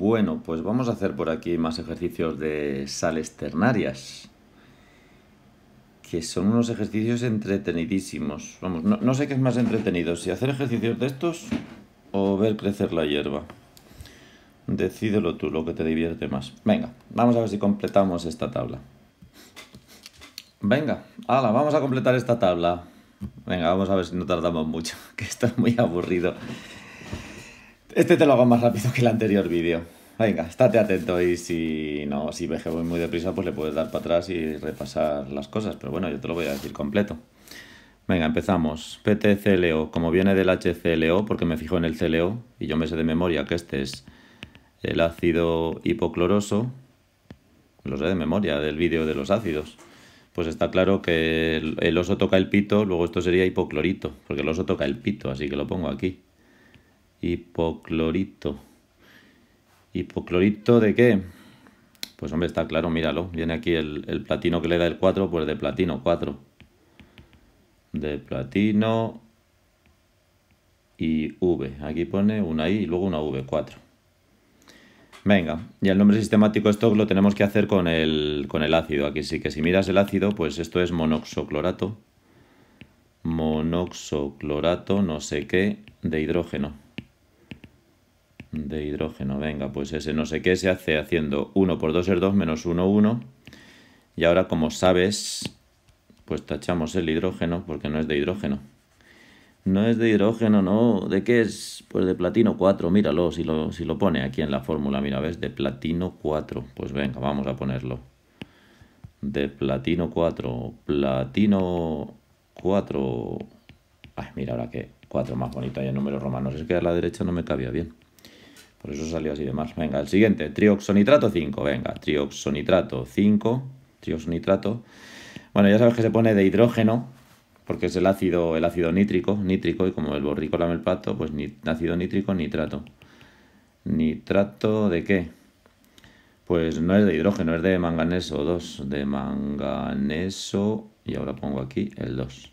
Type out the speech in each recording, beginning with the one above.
Bueno, pues vamos a hacer por aquí más ejercicios de sales ternarias, que son unos ejercicios entretenidísimos. Vamos, no, sé qué es más entretenido, si hacer ejercicios de estos o ver crecer la hierba. Decídelo tú, lo que te divierte más. Venga, vamos a ver si completamos esta tabla. Venga, ala, vamos a completar esta tabla. Venga, vamos a ver si no tardamos mucho, que está muy aburrido. Este te lo hago más rápido que el anterior vídeo. Venga, estate atento y si no, si ves que voy muy deprisa, pues le puedes dar para atrás y repasar las cosas. Pero bueno, yo te lo voy a decir completo. Venga, empezamos. PTCLO, como viene del HCLO, porque me fijo en el CLO y yo me sé de memoria que este es el ácido hipocloroso. Lo sé de memoria del vídeo de los ácidos. Pues está claro que el oso toca el pito, luego esto sería hipoclorito, porque el oso toca el pito, así que lo pongo aquí hipoclorito. ¿Hipoclorito de qué? Pues hombre, está claro, míralo. Viene aquí el, platino que le da el 4, pues de platino 4. De platino y V. Aquí pone una I y luego una V, 4. Venga, y el nombre sistemático esto lo tenemos que hacer con el, con el ácido. Aquí sí que si miras el ácido, pues esto es monoxoclorato. Monoxoclorato no sé qué de hidrógeno de hidrógeno. Venga, pues ese no sé qué se hace haciendo 1 por 2 es 2 menos 1, 1. Y ahora, como sabes, pues tachamos el hidrógeno porque no es de hidrógeno. No es de hidrógeno, no. ¿De qué es? Pues de platino 4, míralo, si lo, si lo pone aquí en la fórmula, mira, ¿ves? De platino 4. Pues venga, vamos a ponerlo. De platino 4, platino 4. Ay, mira, ahora que 4 más bonito hay en números romanos. Es que a la derecha no me cabía bien. Por eso salió así de más Venga, el siguiente, trioxonitrato 5. Venga, trioxonitrato 5. Trioxonitrato. Bueno, ya sabes que se pone de hidrógeno, porque es el ácido, el ácido nítrico, nítrico, y como el borrícola el plato, pues ácido nítrico, nitrato. ¿Nitrato de qué? Pues no es de hidrógeno, es de manganeso 2. De manganeso, y ahora pongo aquí el 2.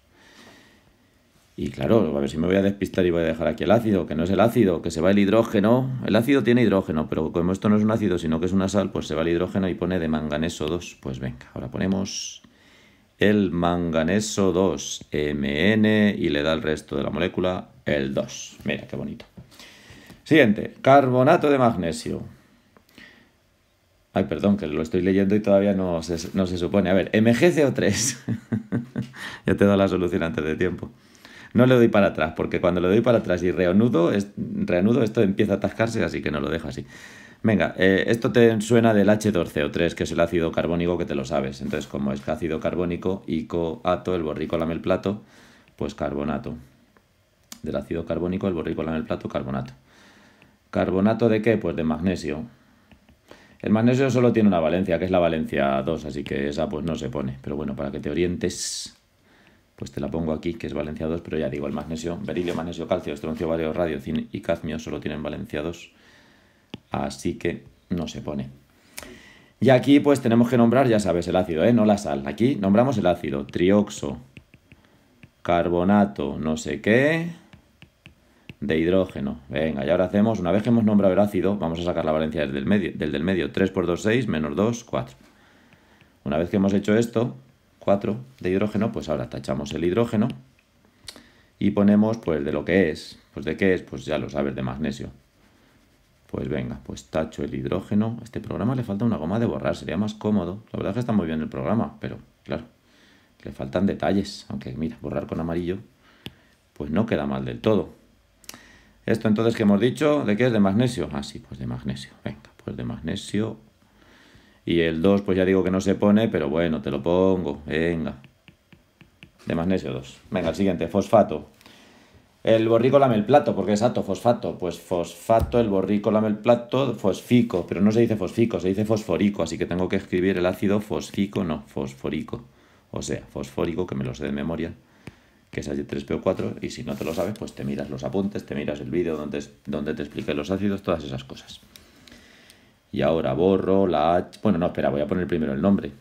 Y claro, a ver si me voy a despistar y voy a dejar aquí el ácido, que no es el ácido, que se va el hidrógeno. El ácido tiene hidrógeno, pero como esto no es un ácido, sino que es una sal, pues se va el hidrógeno y pone de manganeso 2. Pues venga, ahora ponemos el manganeso 2, Mn, y le da el resto de la molécula el 2. Mira, qué bonito. Siguiente, carbonato de magnesio. Ay, perdón, que lo estoy leyendo y todavía no se, supone. A ver, MgCO3. ya te da la solución antes de tiempo. No le doy para atrás, porque cuando le doy para atrás y reanudo, esto empieza a atascarse, así que no lo dejo así. Venga, eh, esto te suena del H2CO3, que es el ácido carbónico que te lo sabes. Entonces, como es ácido carbónico, coato el borrico lame el plato, pues carbonato. Del ácido carbónico, el borrico lame el plato, carbonato. ¿Carbonato de qué? Pues de magnesio. El magnesio solo tiene una valencia, que es la valencia 2, así que esa pues no se pone. Pero bueno, para que te orientes, pues te la pongo aquí, que es Valencia 2, pero ya digo, el magnesio, berilio, magnesio, calcio, estroncio, bario, radio, y cadmio solo tienen valenciados. así que no se pone. Y aquí pues tenemos que nombrar, ya sabes, el ácido, ¿eh? no la sal. Aquí nombramos el ácido, trioxo, carbonato, no sé qué, de hidrógeno. Venga, y ahora hacemos, una vez que hemos nombrado el ácido, vamos a sacar la valencia del, medio, del del medio. 3 por 2, 6, menos 2, 4. Una vez que hemos hecho esto, de hidrógeno, pues ahora tachamos el hidrógeno y ponemos pues de lo que es. Pues de qué es, pues ya lo sabes, de magnesio. Pues venga, pues tacho el hidrógeno. A este programa le falta una goma de borrar, sería más cómodo. La verdad es que está muy bien el programa, pero claro, le faltan detalles. Aunque mira, borrar con amarillo, pues no queda mal del todo. Esto entonces que hemos dicho, ¿de qué es? De magnesio. Ah, sí, pues de magnesio. Venga, pues de magnesio y el 2, pues ya digo que no se pone, pero bueno, te lo pongo. Venga. De magnesio 2. Venga, el siguiente, fosfato. El borrico lame el plato, porque es ato, fosfato. Pues fosfato, el borrico lame el plato, fosfico. Pero no se dice fosfico, se dice fosforico. Así que tengo que escribir el ácido fosfico, no, fosforico. O sea, fosfórico, que me lo sé de memoria, que es H3PO4. Y si no te lo sabes, pues te miras los apuntes, te miras el vídeo donde, donde te expliqué los ácidos, todas esas cosas. Y ahora borro la H... Bueno, no, espera, voy a poner primero el nombre.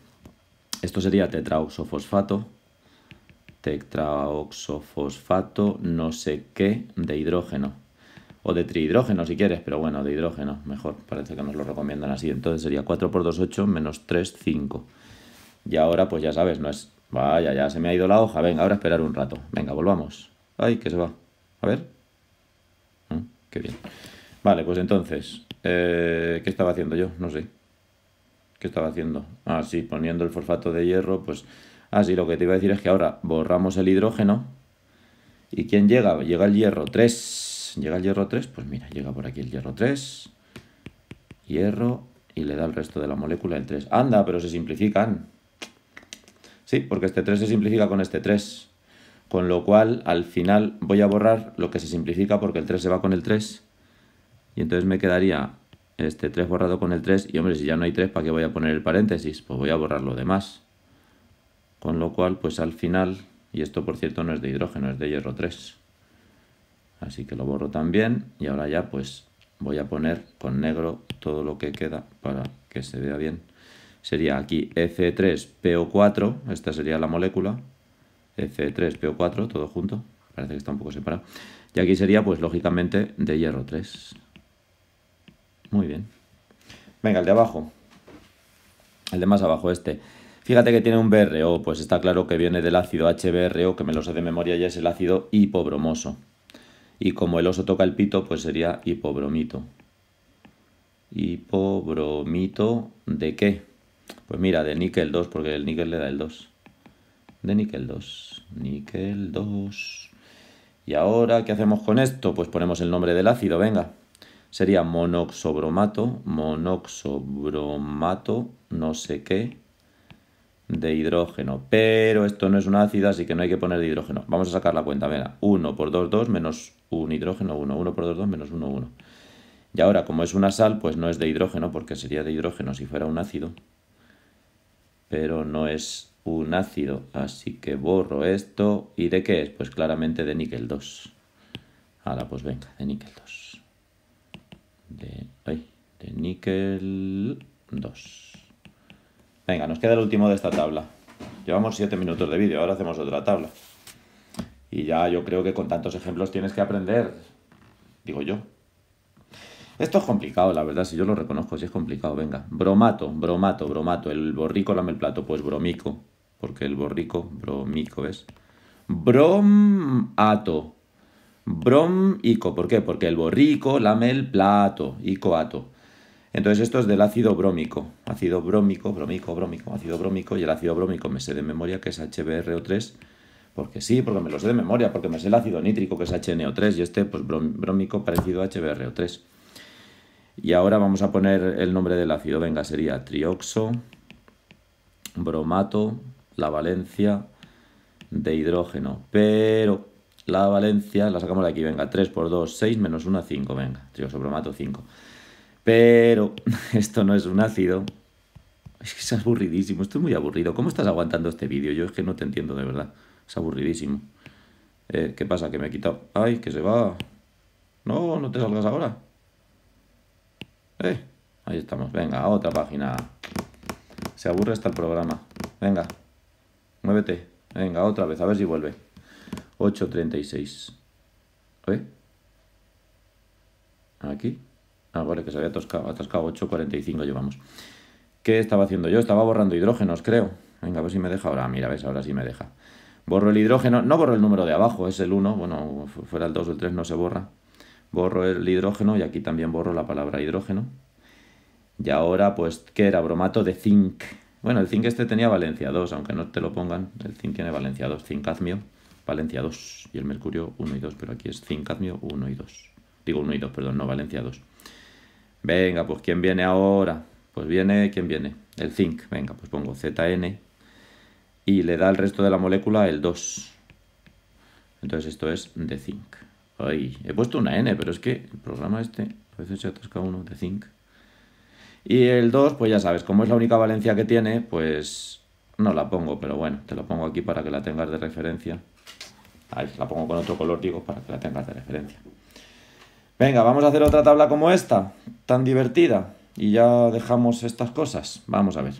Esto sería tetraoxofosfato. Tetraoxofosfato no sé qué de hidrógeno. O de trihidrógeno si quieres, pero bueno, de hidrógeno, mejor. Parece que nos lo recomiendan así. Entonces sería 4 por 2, 8, menos 3, 5. Y ahora, pues ya sabes, no es... Vaya, ya se me ha ido la hoja. Venga, ahora esperar un rato. Venga, volvamos. Ay, que se va. A ver. Mm, qué bien. Vale, pues entonces, eh, ¿Qué estaba haciendo yo? No sé. ¿Qué estaba haciendo? Ah, sí, poniendo el fosfato de hierro, pues... Ah, sí, lo que te iba a decir es que ahora borramos el hidrógeno. ¿Y quién llega? Llega el hierro 3. ¿Llega el hierro 3? Pues mira, llega por aquí el hierro 3. Hierro y le da el resto de la molécula el 3. Anda, pero se simplifican. Sí, porque este 3 se simplifica con este 3. Con lo cual, al final voy a borrar lo que se simplifica porque el 3 se va con el 3 y entonces me quedaría este 3 borrado con el 3. Y hombre, si ya no hay 3, ¿para qué voy a poner el paréntesis? Pues voy a borrar lo demás. Con lo cual, pues al final, y esto por cierto no es de hidrógeno, es de hierro 3. Así que lo borro también. Y ahora ya pues voy a poner con negro todo lo que queda para que se vea bien. Sería aquí F3PO4, esta sería la molécula. F3PO4, todo junto. Parece que está un poco separado. Y aquí sería, pues lógicamente, de hierro 3. Muy bien. Venga, el de abajo. El de más abajo, este. Fíjate que tiene un BRO, pues está claro que viene del ácido HBRO, que me lo sé de memoria ya es el ácido hipobromoso. Y como el oso toca el pito, pues sería hipobromito. ¿Hipobromito de qué? Pues mira, de níquel 2, porque el níquel le da el 2. De níquel 2. Níquel 2. ¿Y ahora qué hacemos con esto? Pues ponemos el nombre del ácido, venga sería monoxobromato, monoxobromato, no sé qué, de hidrógeno. Pero esto no es un ácido, así que no hay que poner de hidrógeno. Vamos a sacar la cuenta, venga, 1 por 2, 2, menos un hidrógeno, 1, 1 por 2, 2, menos 1, 1. Y ahora, como es una sal, pues no es de hidrógeno, porque sería de hidrógeno si fuera un ácido. Pero no es un ácido, así que borro esto. ¿Y de qué es? Pues claramente de níquel 2. Ahora, pues venga, de níquel 2 de, ay, de níquel 2. Venga, nos queda el último de esta tabla. Llevamos 7 minutos de vídeo, ahora hacemos otra tabla. Y ya yo creo que con tantos ejemplos tienes que aprender, digo yo. Esto es complicado, la verdad, si yo lo reconozco, si es complicado, venga. Bromato, bromato, bromato. El borrico lame el plato, pues bromico. Porque el borrico, bromico es. Bromato. Bromico. ¿Por qué? Porque el borrico lame el plato, icoato. Entonces esto es del ácido brómico. Ácido brómico, brómico, brómico, ácido brómico. Y el ácido brómico me sé de memoria que es HBRO3. Porque sí, porque me lo sé de memoria, porque me sé el ácido nítrico que es HNO3 y este pues brómico parecido a HBRO3. Y ahora vamos a poner el nombre del ácido. Venga, sería trioxo, bromato, la valencia de hidrógeno. Pero la valencia la sacamos de aquí, venga, 3 por 2, 6 menos 1, 5, venga, mato 5. Pero esto no es un ácido. Es que es aburridísimo, estoy muy aburrido. ¿Cómo estás aguantando este vídeo? Yo es que no te entiendo de verdad. Es aburridísimo. Eh, ¿Qué pasa? Que me he quitado. ¡Ay, que se va! No, no te salgas ahora. Eh, ahí estamos. Venga, otra página. Se aburre hasta el programa. Venga, muévete. Venga, otra vez, a ver si vuelve. 8.36. ¿Eh? Aquí. Ah, vale, que se había atascado, atascado 8.45 llevamos. ¿Qué estaba haciendo yo? Estaba borrando hidrógenos, creo. Venga, a ver si me deja ahora. Ah, mira, ves, ahora sí me deja. Borro el hidrógeno. No borro el número de abajo, es el 1. Bueno, fuera el 2 o el 3 no se borra. Borro el hidrógeno y aquí también borro la palabra hidrógeno. Y ahora, pues, ¿qué era? Bromato de zinc. Bueno, el zinc este tenía valencia 2, aunque no te lo pongan. El zinc tiene valencia 2, zinc Valencia 2 y el mercurio 1 y 2, pero aquí es zinc cadmio 1 y 2. Digo 1 y 2, perdón, no, Valencia 2. Venga, pues ¿quién viene ahora? Pues viene, ¿quién viene? El zinc. Venga, pues pongo ZN y le da al resto de la molécula el 2. Entonces esto es de zinc. Ay, he puesto una N, pero es que el programa este a veces se atasca uno de zinc. Y el 2, pues ya sabes, como es la única valencia que tiene, pues no la pongo, pero bueno, te la pongo aquí para que la tengas de referencia. Ahí la pongo con otro color, digo, para que la tengas de referencia. Venga, vamos a hacer otra tabla como esta, tan divertida. Y ya dejamos estas cosas. Vamos a ver.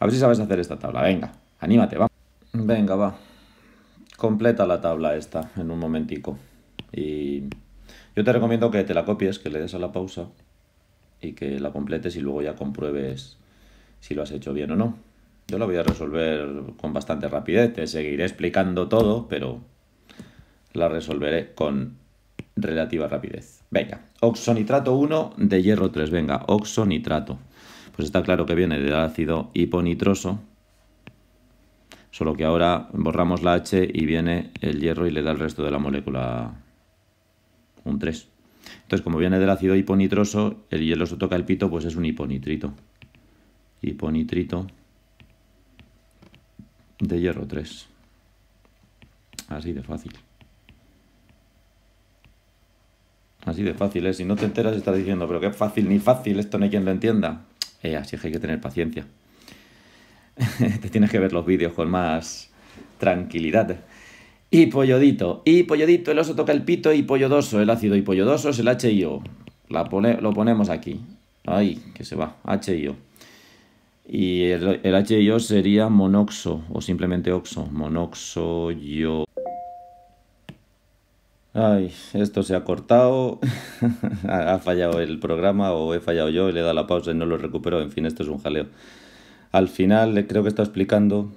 A ver si sabes hacer esta tabla. Venga, anímate, va. Venga, va. Completa la tabla esta en un momentico. Y yo te recomiendo que te la copies, que le des a la pausa y que la completes y luego ya compruebes si lo has hecho bien o no. Yo la voy a resolver con bastante rapidez, te seguiré explicando todo, pero la resolveré con relativa rapidez. Venga, oxonitrato 1 de hierro 3, venga, oxonitrato. Pues está claro que viene del ácido hiponitroso, solo que ahora borramos la H y viene el hierro y le da el resto de la molécula un 3. Entonces, como viene del ácido hiponitroso, el hielo se toca el pito, pues es un hiponitrito. Hiponitrito de hierro 3. Así de fácil. Así de fácil, ¿eh? Si no te enteras estás diciendo, pero qué fácil, ni fácil, esto no hay quien lo entienda. Eh, así es que hay que tener paciencia. te tienes que ver los vídeos con más tranquilidad. Y pollodito, y pollodito, el oso toca el pito y pollodoso, el ácido y pollodoso es el HIO. La lo ponemos aquí. Ahí, que se va, HIO. Y el, el HIO sería monoxo o simplemente oxo, monoxo, yo. Ay, esto se ha cortado, ha fallado el programa o he fallado yo, y le he dado la pausa y no lo recupero, en fin, esto es un jaleo. Al final eh, creo que está explicando,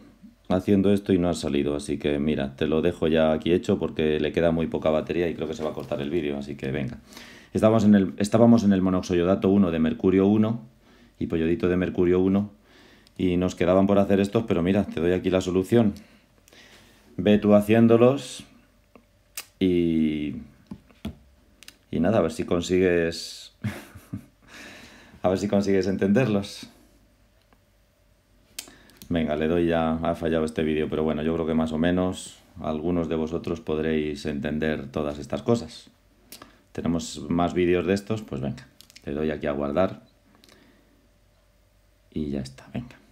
haciendo esto y no ha salido, así que mira, te lo dejo ya aquí hecho porque le queda muy poca batería y creo que se va a cortar el vídeo, así que venga. Estábamos en el, estábamos en el monoxoyodato 1 de mercurio 1, y pollodito de mercurio 1, y nos quedaban por hacer estos, pero mira, te doy aquí la solución. Ve tú haciéndolos, y, nada, a ver si consigues. a ver si consigues entenderlos. Venga, le doy ya. Ha fallado este vídeo, pero bueno, yo creo que más o menos algunos de vosotros podréis entender todas estas cosas. Tenemos más vídeos de estos, pues venga, le doy aquí a guardar. Y ya está, venga.